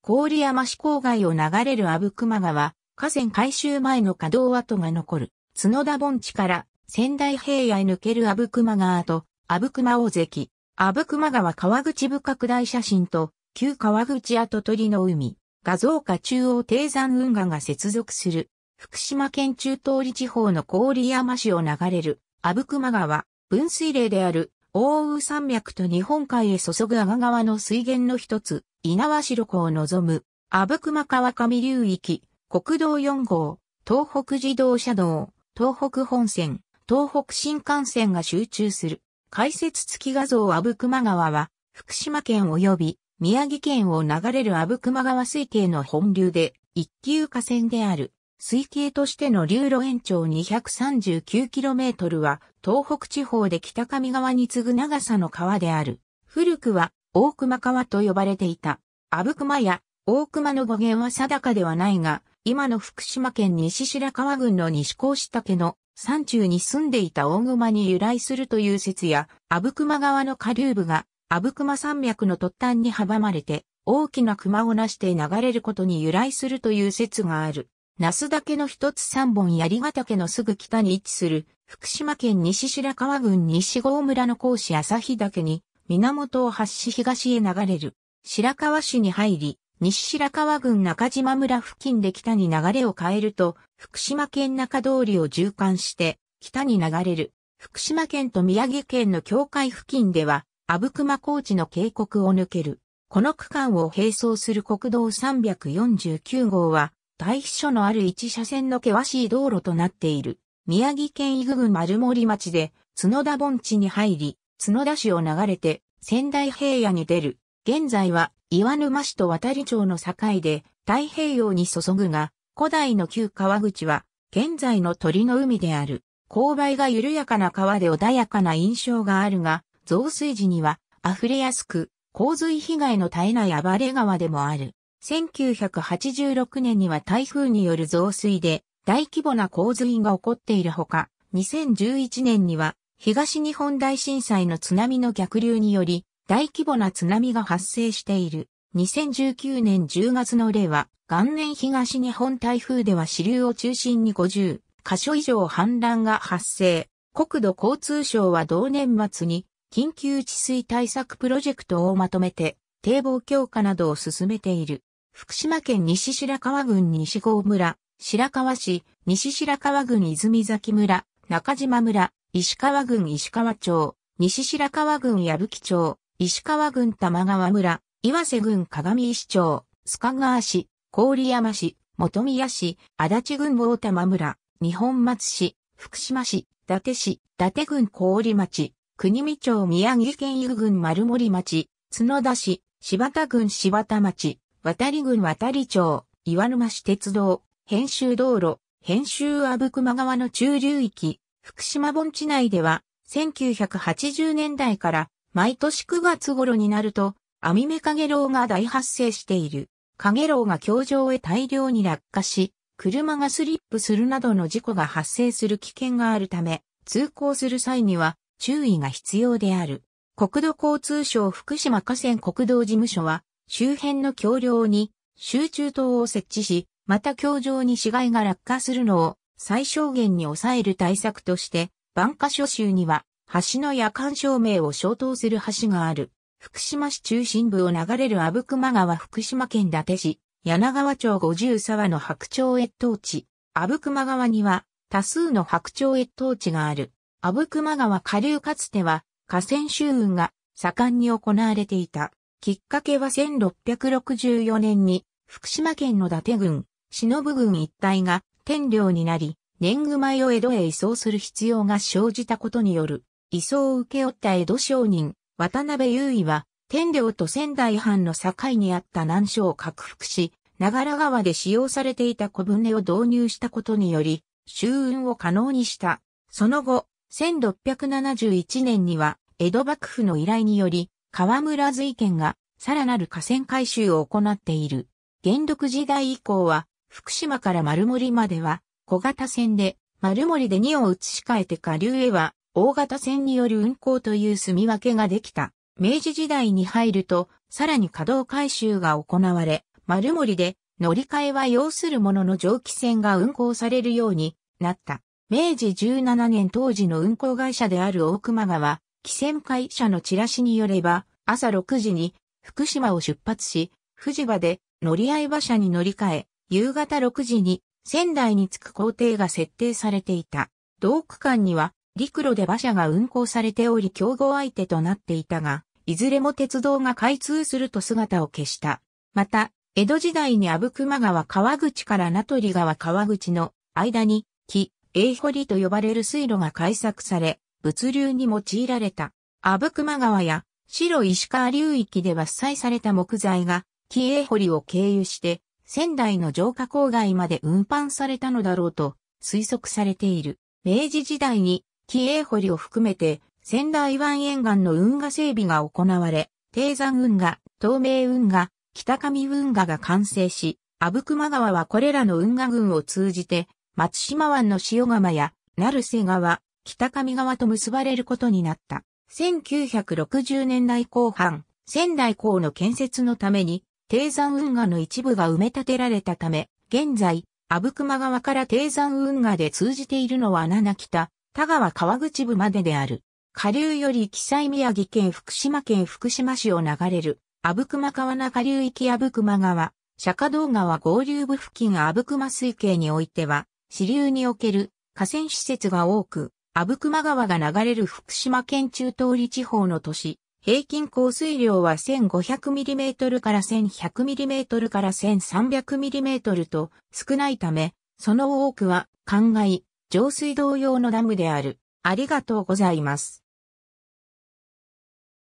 郡山市郊外を流れる阿武隈川、河川改修前の稼働跡が残る、角田盆地から仙台平野へ抜ける阿武隈川と、阿武隈大関、阿武隈川川口部拡大写真と、旧川口跡鳥の海、画像下中央低山運河が接続する、福島県中通り地方の郡山市を流れる、阿武隈川、分水嶺である、大雨山脈と日本海へ注ぐ阿賀川の水源の一つ、猪苗代湖を望む、阿武隈川上流域、国道4号、東北自動車道、東北本線、東北新幹線が集中する。解説付き画像阿武隈川は、福島県及び宮城県を流れる阿武隈川水系の本流で、一級河川である。水系としての流路延長 239km は、東北地方で北上川に次ぐ長さの川である。古くは、大熊川と呼ばれていた。阿武熊や大熊の語源は定かではないが、今の福島県西白川郡の西甲下家の山中に住んでいた大熊に由来するという説や、阿武熊川の下流部が阿武熊山脈の突端に阻まれて、大きな熊をなして流れることに由来するという説がある。那須岳の一つ三本槍ヶ岳のすぐ北に位置する、福島県西白川郡西郷村の甲子朝日岳に、源を発し東へ流れる。白川市に入り、西白川郡中島村付近で北に流れを変えると、福島県中通りを縦貫して、北に流れる。福島県と宮城県の境界付近では、阿武隈高地の渓谷を抜ける。この区間を並走する国道349号は、対比所のある一車線の険しい道路となっている。宮城県伊具郡丸森町で、角田盆地に入り、角田市を流れて仙台平野に出る。現在は岩沼市と渡里町の境で太平洋に注ぐが、古代の旧川口は現在の鳥の海である。勾配が緩やかな川で穏やかな印象があるが、増水時には溢れやすく、洪水被害の絶えない暴れ川でもある。1986年には台風による増水で大規模な洪水が起こっているほか、2011年には東日本大震災の津波の逆流により、大規模な津波が発生している。2019年10月の例は、元年東日本台風では支流を中心に50箇所以上氾濫が発生。国土交通省は同年末に緊急治水対策プロジェクトをまとめて堤防強化などを進めている。福島県西白川郡西郷村、白川市、西白川郡泉崎村、中島村、石川郡石川町、西白川郡矢吹町、石川郡玉川村、岩瀬郡鏡石町、須賀川市、郡山市、本宮市、足立郡大玉村、二本松市、福島市、伊達市、伊達郡郡町、国見町宮城県湯郡丸森町、角田市、柴田郡柴田町、渡郡渡町、岩沼市鉄道、編集道路、編集阿武隈川の中流域、福島盆地内では、1980年代から毎年9月頃になると、アミメカゲロウが大発生している。カゲロウが橋上へ大量に落下し、車がスリップするなどの事故が発生する危険があるため、通行する際には注意が必要である。国土交通省福島河川国道事務所は、周辺の橋梁に集中灯を設置し、また橋上に死骸が落下するのを最小限に抑える対策として、万華諸州には、橋の夜間照明を消灯する橋がある。福島市中心部を流れる阿武隈川福島県伊達市、柳川町五十沢の白鳥越冬地。阿武隈川には多数の白鳥越冬地がある。阿武隈川下流かつては河川周運が盛んに行われていた。きっかけは1664年に福島県の伊達郡、忍郡一帯が天領になり、年貢米を江戸へ移送する必要が生じたことによる、移送を受け負った江戸商人、渡辺優衣は、天領と仙台藩の境にあった難所を克服し、長良川で使用されていた小舟を導入したことにより、周運を可能にした。その後、1671年には、江戸幕府の依頼により、河村瑞賢が、さらなる河川改修を行っている。元禄時代以降は、福島から丸森までは小型船で、丸森で2を移し替えて下流へは大型船による運航という住み分けができた。明治時代に入ると、さらに稼働改修が行われ、丸森で乗り換えは要するものの蒸気船が運航されるようになった。明治17年当時の運航会社である大熊川、汽船会社のチラシによれば、朝6時に福島を出発し、富士場で乗り合い馬車に乗り換え、夕方6時に仙台に着く工程が設定されていた。同区間には陸路で馬車が運行されており競合相手となっていたが、いずれも鉄道が開通すると姿を消した。また、江戸時代に阿武隈川川口から名取川川口の間に、木、英堀と呼ばれる水路が開削され、物流に用いられた。阿武隈川や白石川流域で伐採された木材が、木英堀を経由して、仙台の城下郊外まで運搬されたのだろうと推測されている。明治時代に、紀英堀を含めて、仙台湾沿岸の運河整備が行われ、低山運河、東名運河、北上運河が完成し、阿武隈川はこれらの運河群を通じて、松島湾の塩釜や、成瀬川、北上川と結ばれることになった。1960年代後半、仙台港の建設のために、低山運河の一部が埋め立てられたため、現在、阿武隈川から低山運河で通じているのは七北、田川川口部までである。下流より記載宮城県福島県福島市を流れる、阿武隈川中流域阿武隈川、釈迦道川合流部付近阿武隈水系においては、支流における河川施設が多く、阿武隈川が流れる福島県中通り地方の都市、平均降水量は 1500mm から 1100mm から 1300mm と少ないため、その多くは灌漑、上水道用のダムである。ありがとうございます。